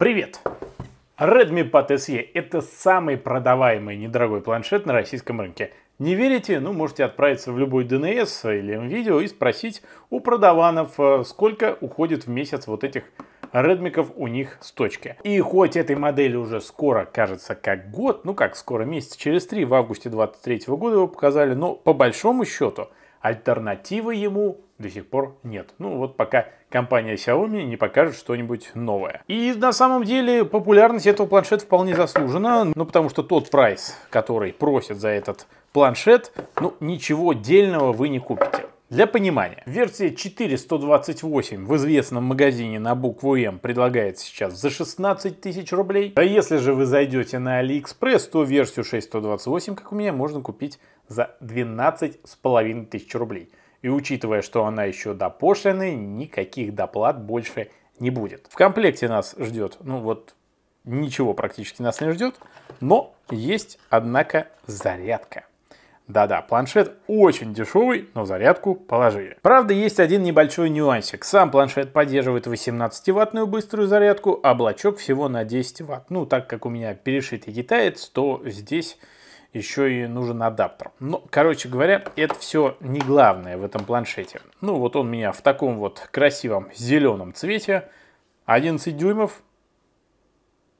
Привет! Redmi Pad SE – это самый продаваемый недорогой планшет на российском рынке. Не верите? Ну, можете отправиться в любой ДНС или видео и спросить у продаванов, э, сколько уходит в месяц вот этих редмиков у них с точки. И хоть этой модели уже скоро, кажется, как год, ну как скоро, месяц через три, в августе 23 года его показали, но по большому счету – Альтернативы ему до сих пор нет. Ну вот пока компания Xiaomi не покажет что-нибудь новое. И на самом деле популярность этого планшета вполне заслужена, ну потому что тот прайс, который просят за этот планшет, ну ничего дельного вы не купите. Для понимания, версия 4128 в известном магазине на букву М предлагается сейчас за 16 тысяч рублей. А если же вы зайдете на AliExpress, то версию 6128, как у меня, можно купить за с половиной тысяч рублей. И учитывая, что она еще до пошлины, никаких доплат больше не будет. В комплекте нас ждет, ну вот, ничего практически нас не ждет, но есть, однако, зарядка. Да-да, планшет очень дешевый, но зарядку положили. Правда, есть один небольшой нюансик. Сам планшет поддерживает 18-ваттную быструю зарядку, а блочок всего на 10 ватт. Ну, так как у меня перешитый китаец, то здесь еще и нужен адаптер. Но, короче говоря, это все не главное в этом планшете. Ну, вот он у меня в таком вот красивом зеленом цвете, 11 дюймов,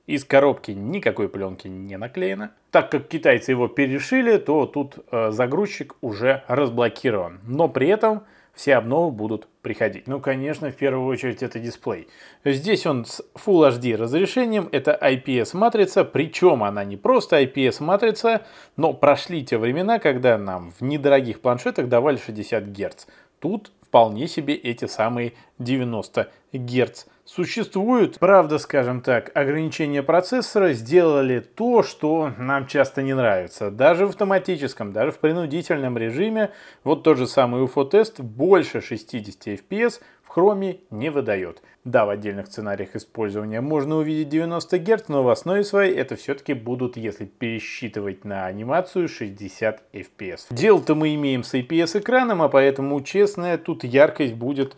из коробки никакой пленки не наклеено. Так как китайцы его перешили, то тут э, загрузчик уже разблокирован. Но при этом все обновы будут приходить? Ну, конечно, в первую очередь это дисплей. Здесь он с Full HD разрешением, это IPS-матрица, причем она не просто IPS-матрица, но прошли те времена, когда нам в недорогих планшетах давали 60 Гц. Тут вполне себе эти самые 90 Гц. Существуют, правда, скажем так, ограничения процессора сделали то, что нам часто не нравится. Даже в автоматическом, даже в принудительном режиме, вот тот же самый UFO-тест, больше 60 FPS в хроме не выдает. Да, в отдельных сценариях использования можно увидеть 90 Гц, но в основе своей это все-таки будут, если пересчитывать на анимацию, 60 FPS. Дело-то мы имеем с IPS-экраном, а поэтому, честно, тут яркость будет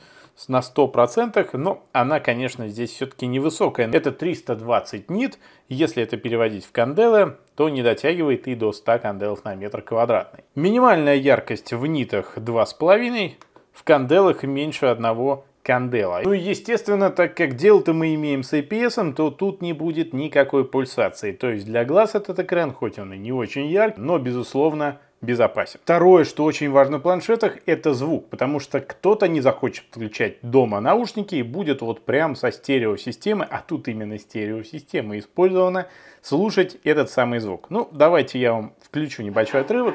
на 100%, но она, конечно, здесь все-таки невысокая. Это 320 нит, если это переводить в канделы, то не дотягивает и до 100 канделов на метр квадратный. Минимальная яркость в нитах 2,5, в канделах меньше одного кандела. Ну и естественно, так как дело-то мы имеем с IPS, то тут не будет никакой пульсации. То есть для глаз этот экран, хоть он и не очень яркий, но безусловно безопасен. Второе, что очень важно в планшетах, это звук, потому что кто-то не захочет подключать дома наушники и будет вот прям со стереосистемы, а тут именно стереосистема использована, слушать этот самый звук. Ну, давайте я вам включу небольшой отрывок.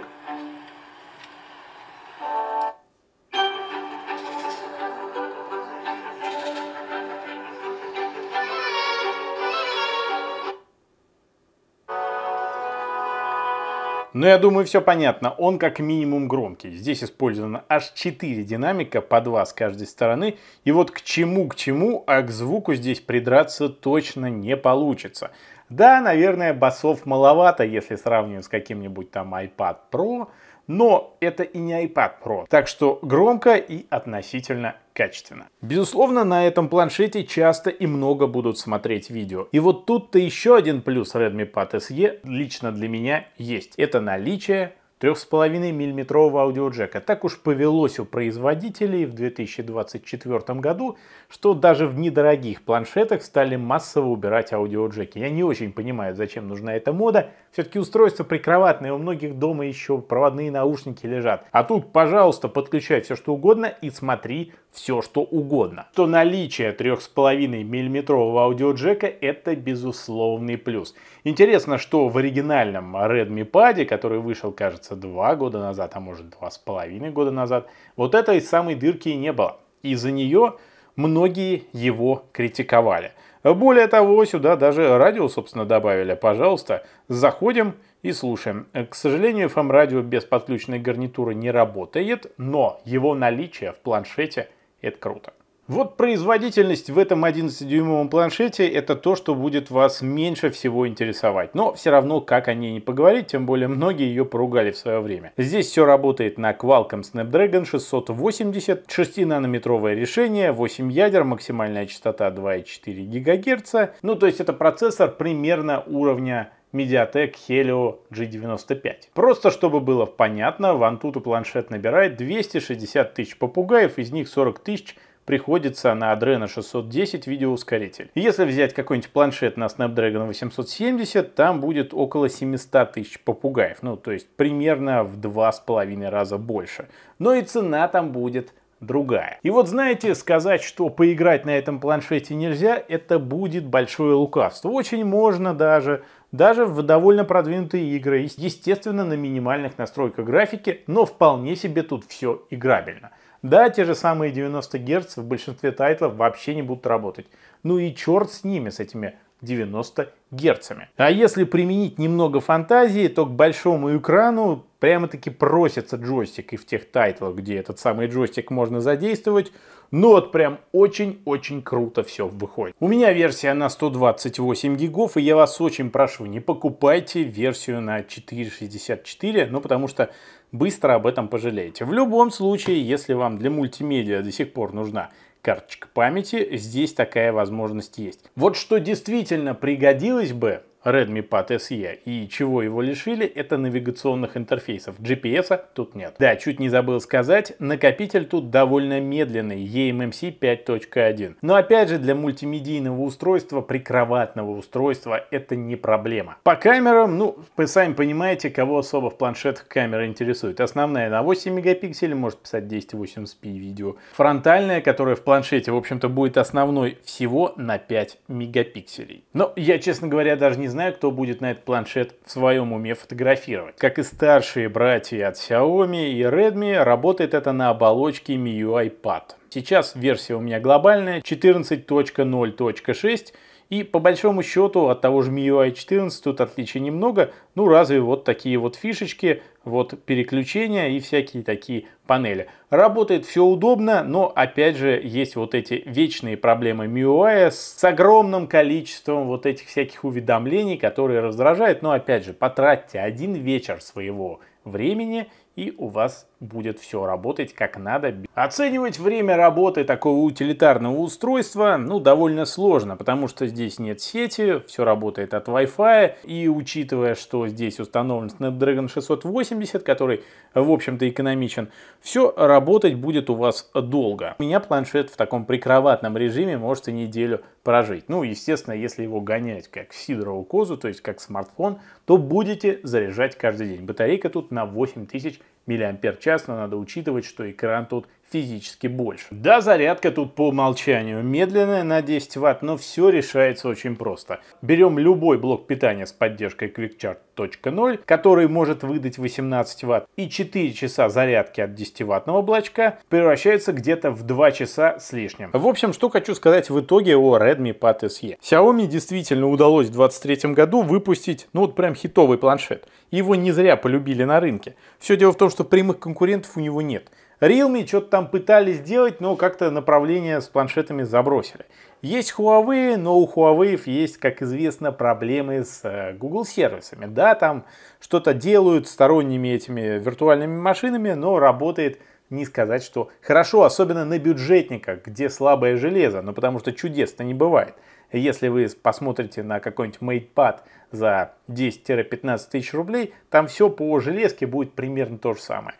Но я думаю, все понятно. Он как минимум громкий. Здесь использовано аж 4 динамика, по 2 с каждой стороны. И вот к чему, к чему, а к звуку здесь придраться точно не получится. Да, наверное, басов маловато, если сравнивать с каким-нибудь там iPad Pro, но это и не iPad Pro, так что громко и относительно качественно. Безусловно, на этом планшете часто и много будут смотреть видео. И вот тут-то еще один плюс Redmi Pad SE лично для меня есть. Это наличие 3,5 миллиметрового аудиоджека. Так уж повелось у производителей в 2024 году, что даже в недорогих планшетах стали массово убирать аудиоджеки. Я не очень понимаю, зачем нужна эта мода. Все-таки устройство прикроватное, у многих дома еще проводные наушники лежат. А тут, пожалуйста, подключай все что угодно и смотри все что угодно. То наличие 3,5 миллиметрового аудиоджека это безусловный плюс. Интересно, что в оригинальном Redmi Pad, который вышел, кажется, кажется, два года назад, а может два с половиной года назад, вот этой самой дырки и не было. Из-за нее многие его критиковали. Более того, сюда даже радио, собственно, добавили. Пожалуйста, заходим и слушаем. К сожалению, FM-радио без подключенной гарнитуры не работает, но его наличие в планшете – это круто. Вот производительность в этом 11-дюймовом планшете это то, что будет вас меньше всего интересовать. Но все равно, как о ней не поговорить, тем более многие ее поругали в свое время. Здесь все работает на Qualcomm Snapdragon 680, 6-нанометровое решение, 8 ядер, максимальная частота 2,4 ГГц. Ну, то есть это процессор примерно уровня Mediatek Helio G95. Просто чтобы было понятно, в Antutu планшет набирает 260 тысяч попугаев, из них 40 тысяч приходится на Adreno 610 видеоускоритель. Если взять какой-нибудь планшет на Snapdragon 870, там будет около 700 тысяч попугаев, ну то есть примерно в два с половиной раза больше. Но и цена там будет другая. И вот знаете, сказать, что поиграть на этом планшете нельзя, это будет большое лукавство. Очень можно даже, даже в довольно продвинутые игры, естественно, на минимальных настройках графики, но вполне себе тут все играбельно. Да, те же самые 90 Гц в большинстве тайтлов вообще не будут работать. Ну и черт с ними, с этими 90 герцами. А если применить немного фантазии, то к большому экрану прямо-таки просится джойстик и в тех тайтлах, где этот самый джойстик можно задействовать. Ну вот прям очень-очень круто все выходит. У меня версия на 128 гигов, и я вас очень прошу, не покупайте версию на 464, ну потому что быстро об этом пожалеете. В любом случае, если вам для мультимедиа до сих пор нужна карточка памяти, здесь такая возможность есть. Вот что действительно пригодилось бы, Redmi Pad SE. И чего его лишили, это навигационных интерфейсов. GPS -а тут нет. Да, чуть не забыл сказать, накопитель тут довольно медленный, eMMC 5.1. Но опять же, для мультимедийного устройства, прикроватного устройства, это не проблема. По камерам, ну, вы сами понимаете, кого особо в планшетах камера интересует. Основная на 8 мегапикселей, может писать 1080p видео. Фронтальная, которая в планшете, в общем-то, будет основной всего на 5 мегапикселей. Но я, честно говоря, даже не не знаю, кто будет на этот планшет в своем уме фотографировать. Как и старшие братья от Xiaomi и Redmi, работает это на оболочке MIUI Pad. Сейчас версия у меня глобальная 14.0.6, и по большому счету от того же MIUI 14 тут отличий немного, ну разве вот такие вот фишечки, вот переключения и всякие такие панели. Работает все удобно, но опять же есть вот эти вечные проблемы MIUI с огромным количеством вот этих всяких уведомлений, которые раздражают. Но опять же, потратьте один вечер своего времени и у вас будет все работать как надо. Оценивать время работы такого утилитарного устройства ну довольно сложно, потому что здесь нет сети, все работает от Wi-Fi и учитывая, что здесь установлен Snapdragon 680, 80, который, в общем-то, экономичен, все работать будет у вас долго. У меня планшет в таком прикроватном режиме можете неделю прожить. Ну, естественно, если его гонять как сидорову козу, то есть как смартфон, то будете заряжать каждый день. Батарейка тут на 8000 мАч, но надо учитывать, что экран тут физически больше. Да, зарядка тут по умолчанию медленная на 10 Вт, но все решается очень просто. Берем любой блок питания с поддержкой QuickCharge.0, который может выдать 18 Вт, и 4 часа зарядки от 10 ваттного блочка превращается где-то в 2 часа с лишним. В общем, что хочу сказать в итоге о Redmi Pad SE. Xiaomi действительно удалось в 2023 году выпустить, ну вот прям хитовый планшет. Его не зря полюбили на рынке. Все дело в том, что что прямых конкурентов у него нет. Realme что-то там пытались сделать, но как-то направление с планшетами забросили. Есть Huawei, но у Huawei есть, как известно, проблемы с э, Google сервисами. Да, там что-то делают сторонними этими виртуальными машинами, но работает не сказать, что хорошо, особенно на бюджетниках, где слабое железо, но потому что чудес-то не бывает. Если вы посмотрите на какой-нибудь MatePad за 10-15 тысяч рублей, там все по железке будет примерно то же самое.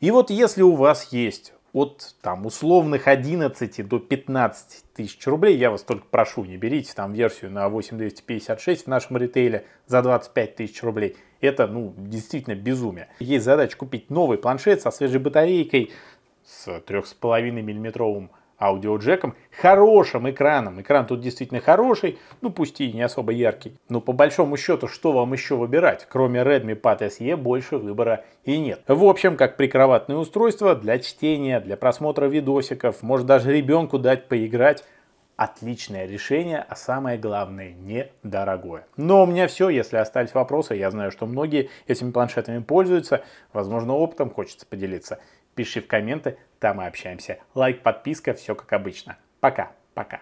И вот если у вас есть от там условных 11 до 15 тысяч рублей, я вас только прошу, не берите там версию на 8256 в нашем ритейле за 25 тысяч рублей. Это, ну, действительно безумие. Есть задача купить новый планшет со свежей батарейкой, с 3,5 миллиметровым аудиоджеком, хорошим экраном. Экран тут действительно хороший, ну пусть и не особо яркий. Но по большому счету, что вам еще выбирать? Кроме Redmi Pad SE больше выбора и нет. В общем, как прикроватное устройство для чтения, для просмотра видосиков, может даже ребенку дать поиграть отличное решение, а самое главное, недорогое. Но у меня все, если остались вопросы, я знаю, что многие этими планшетами пользуются, возможно, опытом хочется поделиться пиши в комменты, там и общаемся. Лайк, подписка, все как обычно. Пока, пока.